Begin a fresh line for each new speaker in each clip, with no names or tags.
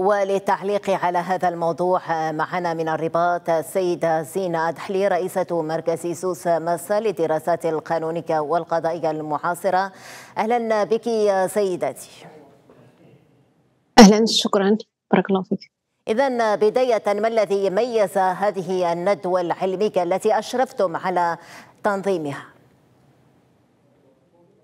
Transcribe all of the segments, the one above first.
وللتعليق على هذا الموضوع آه، معنا من الرباط السيدة زينة أدحلي رئيسة مركز مسا للدراسات القانونية والقضائية المعاصرة أهلا بك يا سيدتي
أهلا شكرا بارك الله فيك
إذا بداية ما الذي ميز هذه الندوة العلمية التي أشرفتم على تنظيمها؟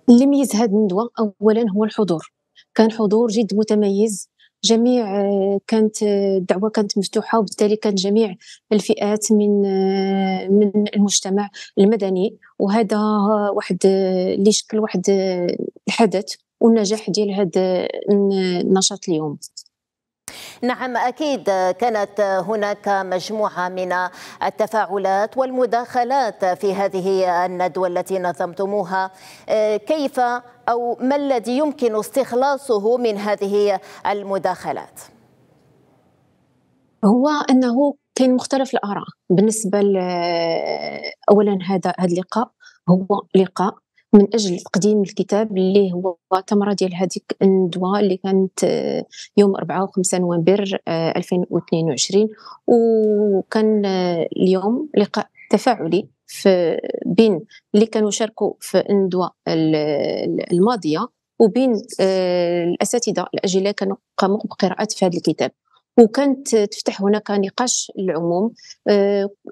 اللي ميز هذه الندوة أولا هو الحضور كان حضور جد متميز جميع آه، كانت آه، الدعوه كانت مفتوحه وبالتالي كان جميع الفئات من آه، من المجتمع المدني وهذا واحد اللي شكل واحد الحدث والنجاح ديال هذا النشاط اليوم
نعم اكيد كانت هناك مجموعه من التفاعلات والمداخلات في هذه الندوه التي نظمتموها آه، كيف او ما الذي يمكن استخلاصه من هذه المداخلات
هو انه كان مختلف الاراء بالنسبه اولا هذا هذا اللقاء هو لقاء من اجل تقديم الكتاب اللي هو ثمره ديال هذيك الندوه اللي كانت آه، يوم 4 و5 نوفمبر 2022 آه، وكان آه، اليوم لقاء تفاعلي في بين اللي كانوا شاركوا في الندوه الماضيه وبين الاساتذه الاجلاء كانوا قاموا بقراءه في هذا الكتاب وكانت تفتح هناك نقاش العموم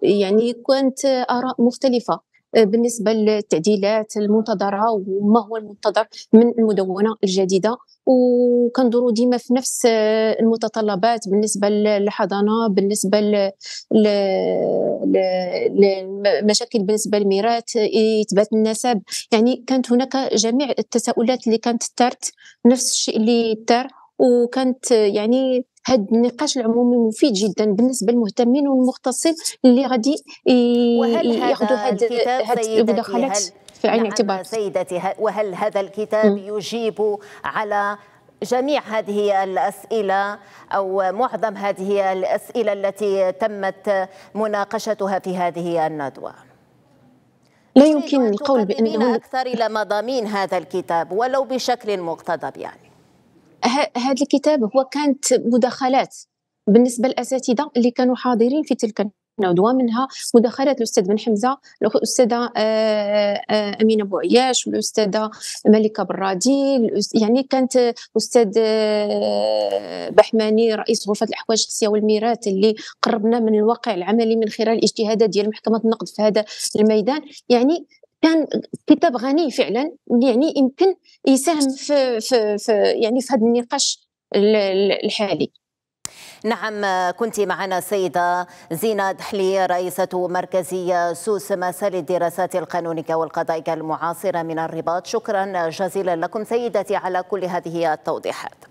يعني كانت اراء مختلفه آه، بالنسبه للتعديلات المنتظره وما هو المنتظر من المدونه الجديده وكندوروا ديما في نفس آه، المتطلبات بالنسبه للحضانه بالنسبه للمشاكل بالنسبه للميراث آه، اثبات النسب يعني كانت هناك جميع التساؤلات اللي كانت تثارت نفس الشيء اللي تثار وكانت يعني هذا النقاش العمومي مفيد جدا بالنسبه للمهتمين والمختصين اللي غادي ياخذوا هذه المداخلات في عين نعم الاعتبار
سيدتي وهل هذا الكتاب م. يجيب على جميع هذه الأسئلة أو معظم هذه الأسئلة التي تمت مناقشتها في هذه الندوة لا يمكن القول بأنه أكثر إلى مضامين هذا الكتاب ولو بشكل مقتضب يعني هذا الكتاب هو
كانت مداخلات بالنسبه للاساتذه اللي كانوا حاضرين في تلك ندوه منها مداخلات الاستاذ بن حمزه الاستاذه آه، آه، امينه بوعياش والاستاذه ملكه برادي يعني كانت الاستاذ آه، بحماني رئيس غرفه الاحوال الشخصيه والميراث اللي قربنا من الواقع العملي من خلال الاجتهادات ديال محكمه النقد في هذا الميدان يعني كان كتاب غني فعلا يعني يمكن يساهم في, في, في يعني في هذا النقاش
الحالي نعم كنت معنا سيدة زينة دحلي رئيسة مركزية سوس مسال للدراسات القانونية والقضائية المعاصرة من الرباط شكرا جزيلا لكم سيدتي على كل هذه التوضيحات